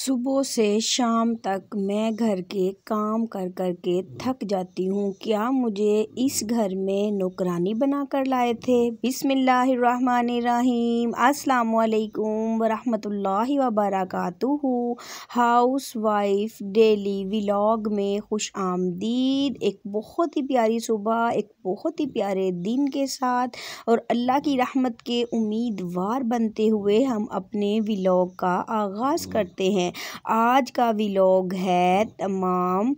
सुबह से शाम तक मैं घर के काम कर कर के थक जाती हूँ क्या मुझे इस घर में नौकरानी बना कर लाए थे बिसमीम असलकुम वरहमल वबरक हाउस वाइफ डेली व्लॉग में खुश आमदीद एक बहुत ही प्यारी सुबह एक बहुत ही प्यारे दिन के साथ और अल्लाह की रहमत के उम्मीदवार बनते हुए हम अपने व्लॉग का आगाज़ करते हैं आज का विलोग है तमाम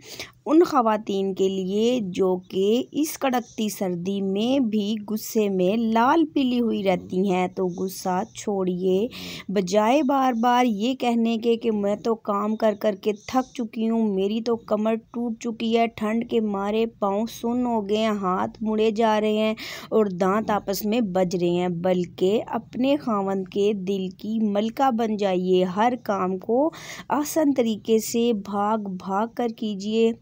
उन खातन के लिए जो कि इस कड़कती सर्दी में भी गुस्से में लाल पीली हुई रहती हम्म। हैं तो गुस्सा छोड़िए बजाय बार बार ये कहने के कि मैं तो काम कर कर के थक चुकी हूँ मेरी तो कमर टूट चुकी है ठंड के मारे पाँव सुन हो गए हैं हाथ मुड़े जा रहे हैं और दांत हम्म। आपस में बज रहे हैं बल्कि अपने खावन के दिल की मलका बन जाइए हर काम को आसान तरीके से भाग भाग कर कीजिए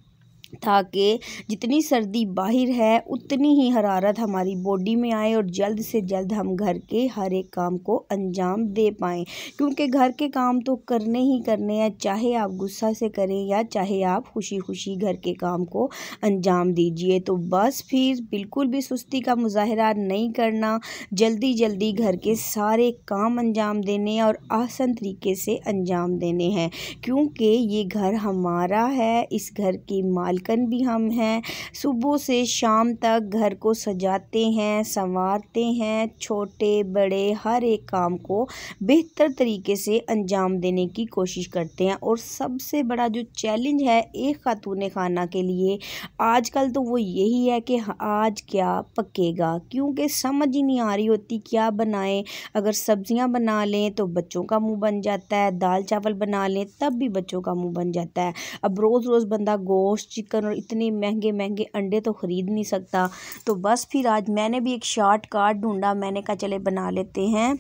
ताकि जितनी सर्दी बाहर है उतनी ही हरारत हमारी बॉडी में आए और जल्द से जल्द हम घर के हर एक काम को अंजाम दे पाएँ क्योंकि घर के काम तो करने ही करने हैं चाहे आप गुस्सा से करें या चाहे आप खुशी खुशी घर के काम को अंजाम दीजिए तो बस फिर बिल्कुल भी सुस्ती का मुजाहरा नहीं करना जल्दी जल्दी घर के सारे काम अंजाम देने और आसान तरीके से अंजाम देने हैं क्योंकि ये घर हमारा है इस घर की माल मालकन भी हम हैं सुबह से शाम तक घर को सजाते हैं संवारते हैं छोटे बड़े हर एक काम को बेहतर तरीके से अंजाम देने की कोशिश करते हैं और सबसे बड़ा जो चैलेंज है एक खातून खाना के लिए आजकल तो वो यही है कि आज क्या पकेगा क्योंकि समझ ही नहीं आ रही होती क्या बनाएं अगर सब्जियां बना लें तो बच्चों का मुंह बन जाता है दाल चावल बना लें तब भी बच्चों का मुंह बन जाता है अब रोज़ रोज़ बंदा गोश्त चिकन और इतने महंगे महंगे अंडे तो ख़रीद नहीं सकता तो बस फिर आज मैंने भी एक शॉर्ट काट ढूँढा मैंने कहा चले बना लेते हैं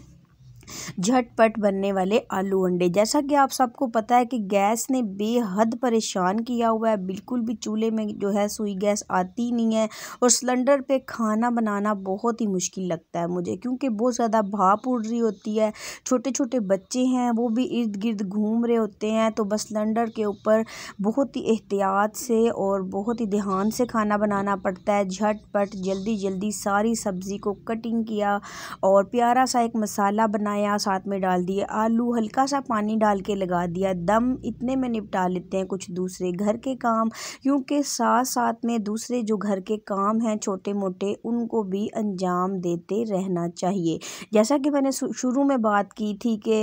झटपट बनने वाले आलू अंडे जैसा कि आप सबको पता है कि गैस ने बेहद परेशान किया हुआ है बिल्कुल भी चूल्हे में जो है सुई गैस आती ही नहीं है और सिलेंडर पे खाना बनाना बहुत ही मुश्किल लगता है मुझे क्योंकि बहुत ज़्यादा भाप उड़ रही होती है छोटे छोटे बच्चे हैं वो भी इर्द गिर्द घूम रहे होते हैं तो बस सिलेंडर के ऊपर बहुत ही एहतियात से और बहुत ही ध्यान से खाना बनाना पड़ता है झटपट जल्दी जल्दी सारी सब्ज़ी को कटिंग किया और प्यारा सा एक मसाला बनाया यहाँ साथ में डाल दिए आलू हल्का सा पानी डाल के लगा दिया दम इतने में निपटा लेते हैं कुछ दूसरे घर के काम क्योंकि साथ साथ में दूसरे जो घर के काम हैं छोटे मोटे उनको भी अंजाम देते रहना चाहिए जैसा कि मैंने शुरू में बात की थी कि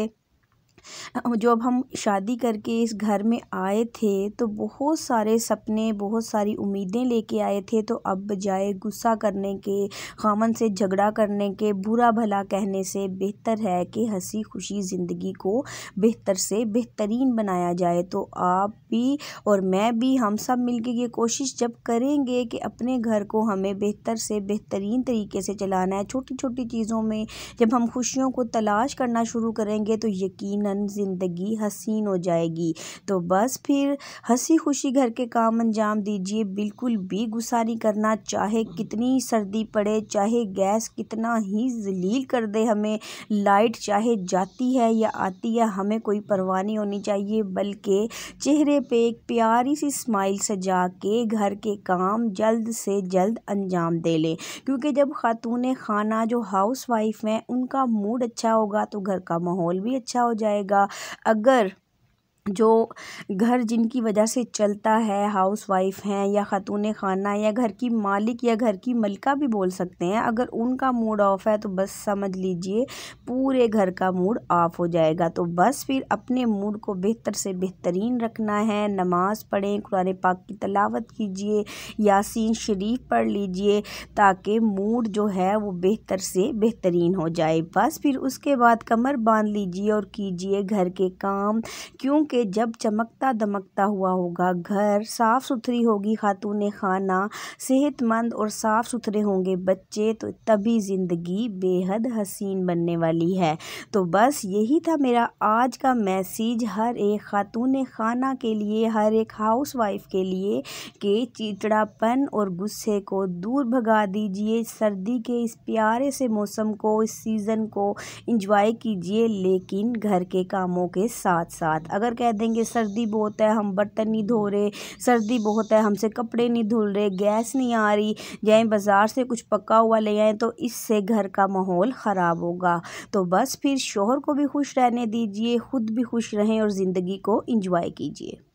जब हम शादी करके इस घर में आए थे तो बहुत सारे सपने बहुत सारी उम्मीदें लेके आए थे तो अब बजाय गुस्सा करने के खामन से झगड़ा करने के बुरा भला कहने से बेहतर है कि हंसी खुशी ज़िंदगी को बेहतर से बेहतरीन बनाया जाए तो आप भी और मैं भी हम सब मिलके ये कोशिश जब करेंगे कि अपने घर को हमें बेहतर से बेहतरीन तरीके से चलाना है छोटी छोटी चीज़ों में जब हम खुशियों को तलाश करना शुरू करेंगे तो यकीनन ज़िंदगी हसीन हो जाएगी तो बस फिर हंसी खुशी घर के काम अंजाम दीजिए बिल्कुल भी गुस्सा नहीं करना चाहे कितनी सर्दी पड़े चाहे गैस कितना ही जलील कर दे हमें लाइट चाहे जाती है या आती है हमें कोई परवाह नहीं होनी चाहिए बल्कि चेहरे चेहरे पे एक प्यारी सी स्माइल सजा के घर के काम जल्द से जल्द अंजाम दे लें क्योंकि जब खातून खाना जो हाउस वाइफ हैं उनका मूड अच्छा होगा तो घर का माहौल भी अच्छा हो जाएगा अगर जो घर जिनकी वजह से चलता है हाउस वाइफ़ हैं या ख़तून ख़ाना या घर की मालिक या घर की मलिका भी बोल सकते हैं अगर उनका मूड ऑफ़ है तो बस समझ लीजिए पूरे घर का मूड ऑफ़ हो जाएगा तो बस फिर अपने मूड को बेहतर से बेहतरीन रखना है नमाज़ पढ़ें कुरान पाक की तलावत कीजिए यासीन शरीफ पढ़ लीजिए ताकि मूड जो है वो बेहतर से बेहतरीन हो जाए बस फिर उसके बाद कमर बांध लीजिए और कीजिए घर के काम क्योंकि के जब चमकता दमकता हुआ होगा घर साफ़ सुथरी होगी खातून खाना सेहतमंद और साफ़ सुथरे होंगे बच्चे तो तभी ज़िंदगी बेहद हसीन बनने वाली है तो बस यही था मेरा आज का मैसेज हर एक खातून खाना के लिए हर एक हाउस वाइफ के लिए के चिड़ापन और गुस्से को दूर भगा दीजिए सर्दी के इस प्यारे से मौसम को इस सीज़न को इंजॉय कीजिए लेकिन घर के कामों के साथ साथ अगर कह कह देंगे सर्दी बहुत है हम बर्तन नहीं धो रहे सर्दी बहुत है हमसे कपड़े नहीं धुल रहे गैस नहीं आ रही जाए बाज़ार से कुछ पका हुआ ले आए तो इससे घर का माहौल ख़राब होगा तो बस फिर शोहर को भी खुश रहने दीजिए खुद भी खुश रहें और ज़िंदगी को इंजॉय कीजिए